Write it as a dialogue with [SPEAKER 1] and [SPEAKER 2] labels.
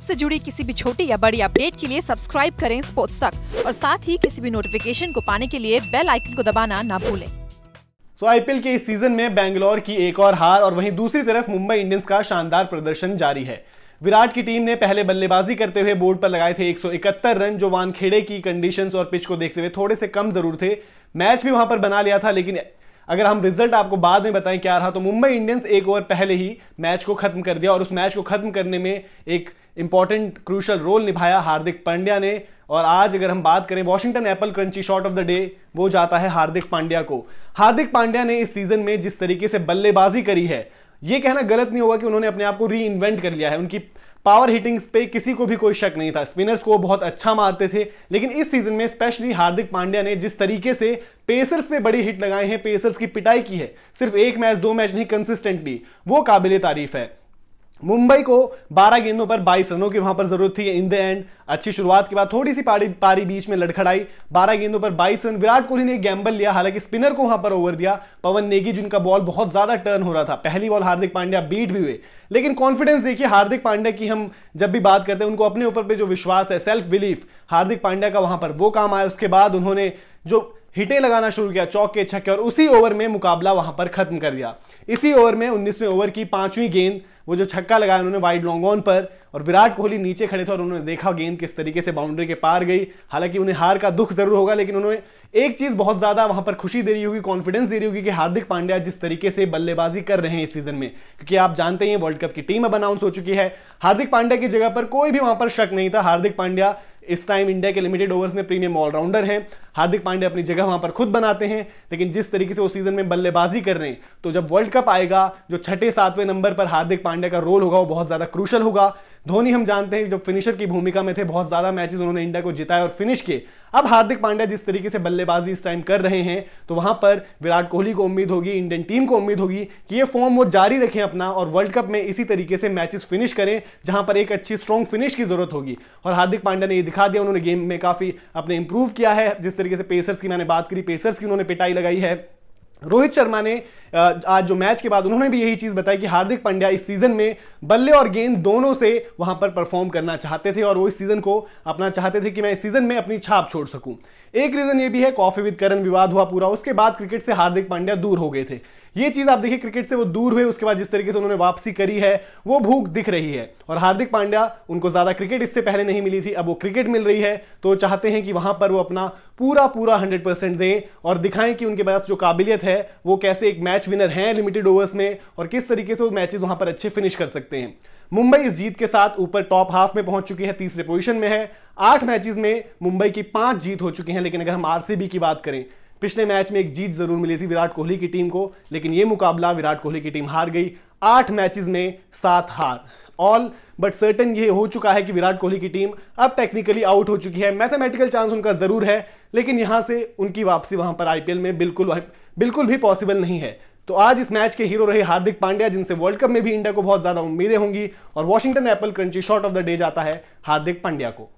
[SPEAKER 1] sports से जुड़ी किसी भी छोटी या बड़ी अपडेट के लिए सब्सक्राइब करें स्पोर्ट्स तक और साथ ही किसी भी नोटिफिकेशन को पाने के लिए बेल आइकन को दबाना ना भूलें सो आईपीएल के इस सीजन में बैंगलोर की एक और हार और वहीं दूसरी तरफ मुंबई इंडियंस का शानदार प्रदर्शन जारी है विराट की टीम ने पहले बल्लेबाजी करते हुए बोर्ड पर लगाए थे 171 रन जो वानखेड़े की कंडीशंस और पिच को देखते हुए थोड़े से कम जरूर थे मैच भी वहां पर बना लिया था लेकिन अगर हम रिजल्ट आपको बाद में बताएं क्या रहा तो मुंबई इंडियंस एक ओवर पहले ही मैच को खत्म कर दिया और उस मैच को खत्म करने में एक इंपॉर्टेंट क्रूशल रोल निभाया हार्दिक पांड्या ने और आज अगर हम बात करें Washington apple crunchy shot of the day वो जाता है हार्दिक पांड्या को हार्दिक पांड्या ने इस सीजन में जिस तरीके से बल्लेबाजी करी है ये कहना गलत नहीं होगा कि उन्होंने अपने आप को री इन्वेंट कर लिया है उनकी पावर हिटिंग्स पे किसी को भी कोई शक नहीं था स्पिनर्स को बहुत अच्छा मारते थे लेकिन इस सीजन में स्पेशली हार्दिक पांड्या ने जिस तरीके से पेसर्स पे बड़ी हिट लगाए हैं पेसर्स की पिटाई की है सिर्फ एक मैच दो मैच नहीं कंसिस्टेंटली वो काबिल तारीफ है मुंबई को 12 गेंदों पर 22 रनों की वहां पर जरूरत थी इन द एंड अच्छी शुरुआत के बाद थोड़ी सी पारी पारी बीच में लड़खड़ाई 12 गेंदों पर 22 रन विराट कोहली ने गैम्बल लिया हालांकि स्पिनर को वहां पर ओवर दिया पवन नेगी जिनका बॉल बहुत ज्यादा टर्न हो रहा था पहली बॉल हार्दिक पांड्या बीट भी हुए लेकिन कॉन्फिडेंस देखिए हार्दिक पांड्या की हम जब भी बात करते हैं उनको अपने ऊपर पर जो विश्वास है सेल्फ बिलीफ हार्दिक पांड्या का वहां पर वो काम आया उसके बाद उन्होंने जो हिटे लगाना शुरू किया चौके छक्के और उसी ओवर में मुकाबला वहां पर खत्म कर दिया इसी ओवर में उन्नीसवें ओवर की पांचवी गेंद वो जो छक्का लगाया उन्होंने वाइड लॉन्ग ऑन पर और विराट कोहली नीचे खड़े थे और उन्होंने देखा गेंद किस तरीके से बाउंड्री के पार गई हालांकि उन्हें हार का दुख जरूर होगा लेकिन उन्होंने एक चीज बहुत ज्यादा वहां पर खुशी दे रही होगी कॉन्फिडेंस दे रही होगी कि हार्दिक पांड्या जिस तरीके से बल्लेबाजी कर रहे हैं इस सीजन में क्योंकि आप जानते हैं वर्ल्ड कप की टीम अब अनाउंस हो चुकी है हार्दिक पांड्या की जगह पर कोई भी वहां पर शक नहीं था हार्दिक पांड्या इस टाइम इंडिया के लिमिटेड ओवर्स में प्रीमियम ऑलराउंडर हैं हार्दिक पांडे अपनी जगह वहां पर खुद बनाते हैं लेकिन जिस तरीके से वो सीजन में बल्लेबाजी कर रहे हैं तो जब वर्ल्ड कप आएगा जो छठे सातवें नंबर पर हार्दिक पांड्या का रोल होगा वो बहुत ज़्यादा क्रूशल होगा धोनी हम जानते हैं जब फिनिशर की भूमिका में थे बहुत ज़्यादा मैचेस उन्होंने इंडिया को जिताया और फिनिश किए अब हार्दिक पांड्या जिस तरीके से बल्लेबाजी इस टाइम कर रहे हैं तो वहां पर विराट कोहली को उम्मीद होगी इंडियन टीम को उम्मीद होगी कि ये फॉर्म वो जारी रखें अपना और वर्ल्ड कप में इसी तरीके से मैचेस फिनिश करें जहां पर एक अच्छी स्ट्रॉन्ग फिनिश की जरूरत होगी और हार्दिक पांड्या ने ये दिखा दिया उन्होंने गेम में काफ़ी अपने इंप्रूव किया है जिस तरीके से पेसर्स की मैंने बात करी पेसर्स की उन्होंने पिटाई लगाई है रोहित शर्मा ने आज जो मैच के बाद उन्होंने भी यही चीज़ बताई कि हार्दिक पांड्या इस सीज़न में बल्ले और गेंद दोनों से वहां पर परफॉर्म करना चाहते थे और वो इस सीज़न को अपना चाहते थे कि मैं इस सीज़न में अपनी छाप छोड़ सकूं एक रीज़न ये भी है कॉफ़ी विद करण विवाद हुआ पूरा उसके बाद क्रिकेट से हार्दिक पांड्या दूर हो गए थे ये चीज़ आप देखिए क्रिकेट से वो दूर हुए उसके बाद जिस तरीके से उन्होंने वापसी करी है वो भूख दिख रही है और हार्दिक पांड्या उनको ज़्यादा क्रिकेट इससे पहले नहीं मिली थी अब वो क्रिकेट मिल रही है तो चाहते हैं कि वहां पर वो अपना पूरा पूरा हंड्रेड दें और दिखाएं कि उनके पास जो काबिलियत है वो कैसे एक मैच मैच विनर हैं लिमिटेड ओवर्स में और किस तरीके से वो मैचेस वहां पर अच्छे फिनिश कर सकते हैं मुंबई इस जीत के साथ ऊपर टॉप हाफ में पहुंच चुकी है तीसरे पोजीशन में है आठ मैचेस में मुंबई की पांच जीत हो चुकी हैं लेकिन अगर हम आरसीबी की बात करें पिछले मैच में एक जीत जरूर मिली थी विराट कोहली की टीम को लेकिन ये मुकाबला विराट कोहली की टीम हार गई आठ मैचेस में सात हार ऑल बट सर्टन ये हो चुका है कि विराट कोहली की टीम अब टेक्निकली आउट हो चुकी है मैथमेटिकल चांस उनका जरूर है लेकिन यहां से उनकी वापसी वहां पर आईपीएल में बिल्कुल बिल्कुल भी पॉसिबल नहीं है तो आज इस मैच के हीरो रहे हार्दिक पांड्या जिनसे वर्ल्ड कप में भी इंडिया को बहुत ज्यादा उम्मीदें होंगी और Washington apple crunchy shot of the day जाता है हार्दिक पांड्या को